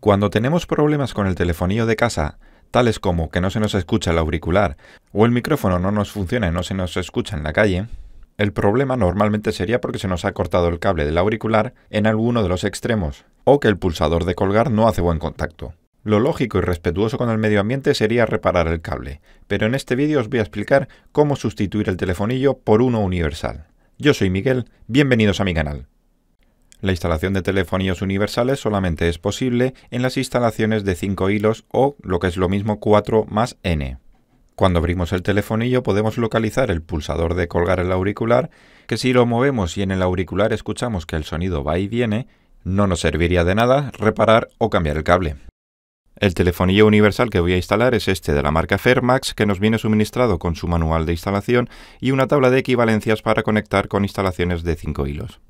Cuando tenemos problemas con el telefonillo de casa, tales como que no se nos escucha el auricular o el micrófono no nos funciona y no se nos escucha en la calle, el problema normalmente sería porque se nos ha cortado el cable del auricular en alguno de los extremos, o que el pulsador de colgar no hace buen contacto. Lo lógico y respetuoso con el medio ambiente sería reparar el cable, pero en este vídeo os voy a explicar cómo sustituir el telefonillo por uno universal. Yo soy Miguel, bienvenidos a mi canal. La instalación de telefonillos universales solamente es posible en las instalaciones de 5 hilos o, lo que es lo mismo, 4 más N. Cuando abrimos el telefonillo podemos localizar el pulsador de colgar el auricular, que si lo movemos y en el auricular escuchamos que el sonido va y viene, no nos serviría de nada reparar o cambiar el cable. El telefonillo universal que voy a instalar es este de la marca Fairmax, que nos viene suministrado con su manual de instalación y una tabla de equivalencias para conectar con instalaciones de 5 hilos.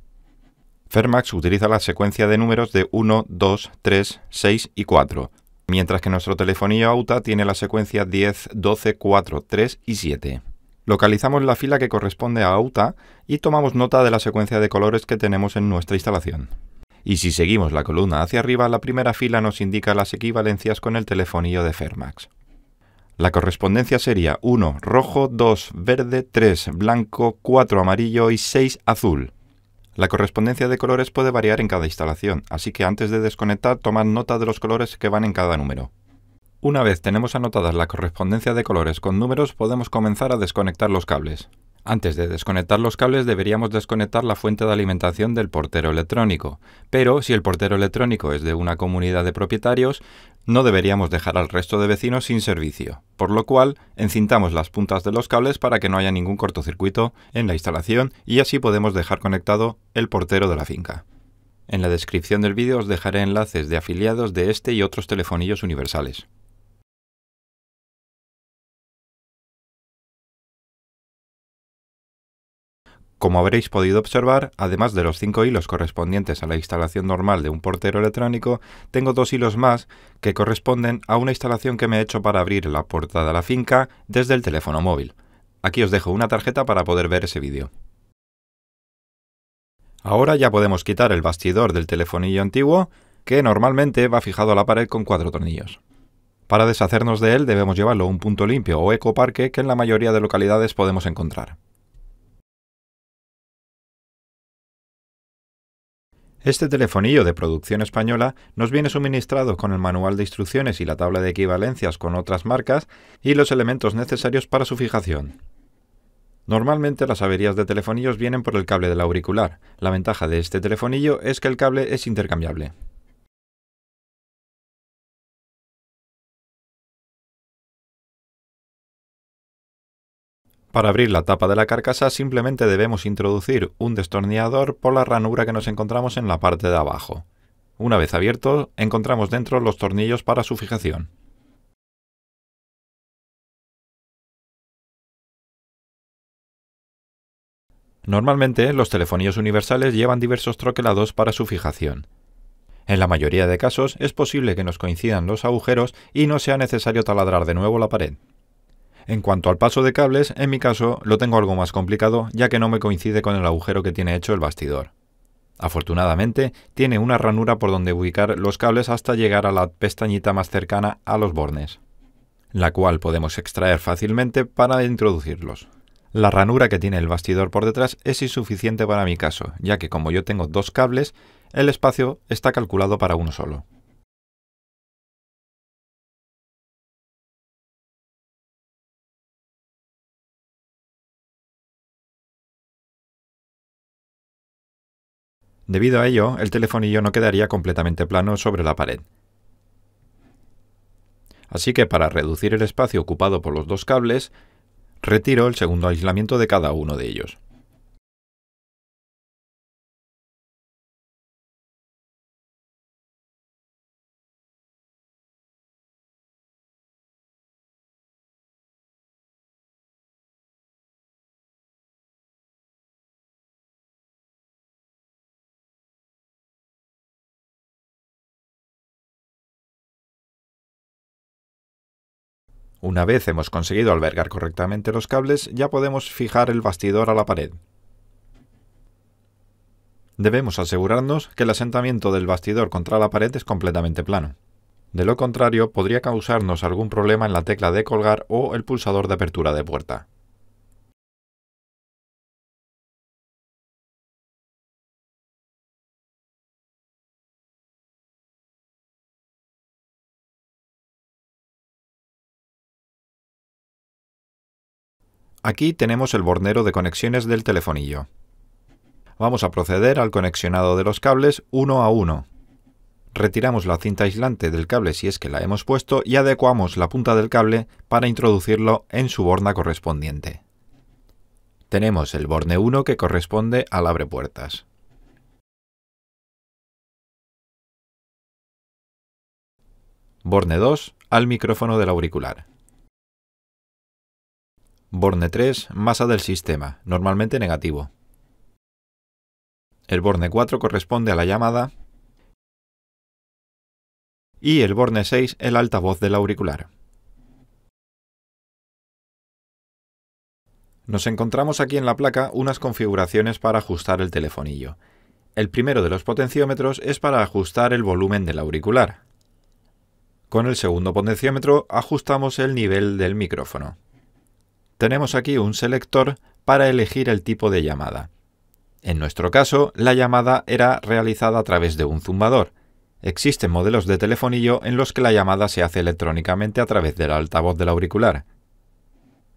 Fermax utiliza la secuencia de números de 1, 2, 3, 6 y 4, mientras que nuestro telefonillo AUTA tiene la secuencia 10, 12, 4, 3 y 7. Localizamos la fila que corresponde a AUTA y tomamos nota de la secuencia de colores que tenemos en nuestra instalación. Y si seguimos la columna hacia arriba, la primera fila nos indica las equivalencias con el telefonillo de Fermax. La correspondencia sería 1 rojo, 2 verde, 3 blanco, 4 amarillo y 6 azul. La correspondencia de colores puede variar en cada instalación, así que antes de desconectar tomad nota de los colores que van en cada número. Una vez tenemos anotadas la correspondencia de colores con números, podemos comenzar a desconectar los cables. Antes de desconectar los cables deberíamos desconectar la fuente de alimentación del portero electrónico, pero si el portero electrónico es de una comunidad de propietarios, no deberíamos dejar al resto de vecinos sin servicio, por lo cual encintamos las puntas de los cables para que no haya ningún cortocircuito en la instalación y así podemos dejar conectado el portero de la finca. En la descripción del vídeo os dejaré enlaces de afiliados de este y otros telefonillos universales. Como habréis podido observar, además de los cinco hilos correspondientes a la instalación normal de un portero electrónico, tengo dos hilos más que corresponden a una instalación que me he hecho para abrir la puerta de la finca desde el teléfono móvil. Aquí os dejo una tarjeta para poder ver ese vídeo. Ahora ya podemos quitar el bastidor del telefonillo antiguo, que normalmente va fijado a la pared con cuatro tornillos. Para deshacernos de él debemos llevarlo a un punto limpio o ecoparque que en la mayoría de localidades podemos encontrar. Este telefonillo de producción española nos viene suministrado con el manual de instrucciones y la tabla de equivalencias con otras marcas y los elementos necesarios para su fijación. Normalmente las averías de telefonillos vienen por el cable del auricular. La ventaja de este telefonillo es que el cable es intercambiable. Para abrir la tapa de la carcasa simplemente debemos introducir un destornillador por la ranura que nos encontramos en la parte de abajo. Una vez abierto, encontramos dentro los tornillos para su fijación. Normalmente, los telefonillos universales llevan diversos troquelados para su fijación. En la mayoría de casos es posible que nos coincidan los agujeros y no sea necesario taladrar de nuevo la pared. En cuanto al paso de cables, en mi caso lo tengo algo más complicado ya que no me coincide con el agujero que tiene hecho el bastidor. Afortunadamente, tiene una ranura por donde ubicar los cables hasta llegar a la pestañita más cercana a los bornes, la cual podemos extraer fácilmente para introducirlos. La ranura que tiene el bastidor por detrás es insuficiente para mi caso, ya que como yo tengo dos cables, el espacio está calculado para uno solo. Debido a ello, el telefonillo no quedaría completamente plano sobre la pared. Así que para reducir el espacio ocupado por los dos cables, retiro el segundo aislamiento de cada uno de ellos. Una vez hemos conseguido albergar correctamente los cables, ya podemos fijar el bastidor a la pared. Debemos asegurarnos que el asentamiento del bastidor contra la pared es completamente plano. De lo contrario, podría causarnos algún problema en la tecla de colgar o el pulsador de apertura de puerta. Aquí tenemos el bornero de conexiones del telefonillo. Vamos a proceder al conexionado de los cables uno a uno. Retiramos la cinta aislante del cable si es que la hemos puesto y adecuamos la punta del cable para introducirlo en su borna correspondiente. Tenemos el borne 1 que corresponde al abre puertas. Borne 2 al micrófono del auricular. Borne 3, masa del sistema, normalmente negativo. El borne 4 corresponde a la llamada y el borne 6 el altavoz del auricular. Nos encontramos aquí en la placa unas configuraciones para ajustar el telefonillo. El primero de los potenciómetros es para ajustar el volumen del auricular. Con el segundo potenciómetro ajustamos el nivel del micrófono tenemos aquí un selector para elegir el tipo de llamada. En nuestro caso, la llamada era realizada a través de un zumbador. Existen modelos de telefonillo en los que la llamada se hace electrónicamente a través del altavoz del auricular.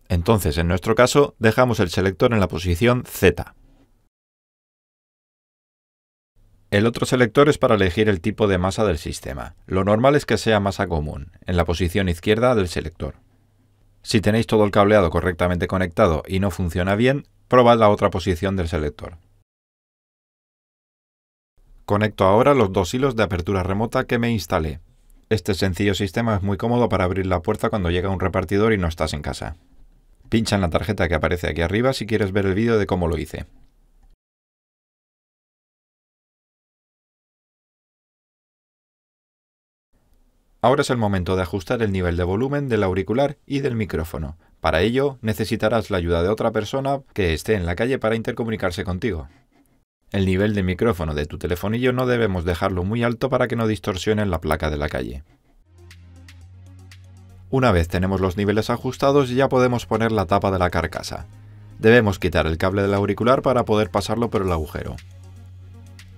Entonces, en nuestro caso, dejamos el selector en la posición Z. El otro selector es para elegir el tipo de masa del sistema. Lo normal es que sea masa común, en la posición izquierda del selector. Si tenéis todo el cableado correctamente conectado y no funciona bien, probad la otra posición del selector. Conecto ahora los dos hilos de apertura remota que me instalé. Este sencillo sistema es muy cómodo para abrir la puerta cuando llega un repartidor y no estás en casa. Pincha en la tarjeta que aparece aquí arriba si quieres ver el vídeo de cómo lo hice. Ahora es el momento de ajustar el nivel de volumen del auricular y del micrófono. Para ello, necesitarás la ayuda de otra persona que esté en la calle para intercomunicarse contigo. El nivel de micrófono de tu telefonillo no debemos dejarlo muy alto para que no distorsione la placa de la calle. Una vez tenemos los niveles ajustados ya podemos poner la tapa de la carcasa. Debemos quitar el cable del auricular para poder pasarlo por el agujero.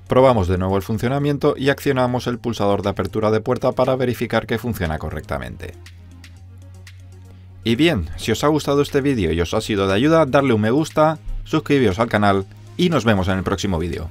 Probamos de nuevo el funcionamiento y accionamos el pulsador de apertura de puerta para verificar que funciona correctamente. Y bien, si os ha gustado este vídeo y os ha sido de ayuda, darle un me gusta, suscribiros al canal y nos vemos en el próximo vídeo.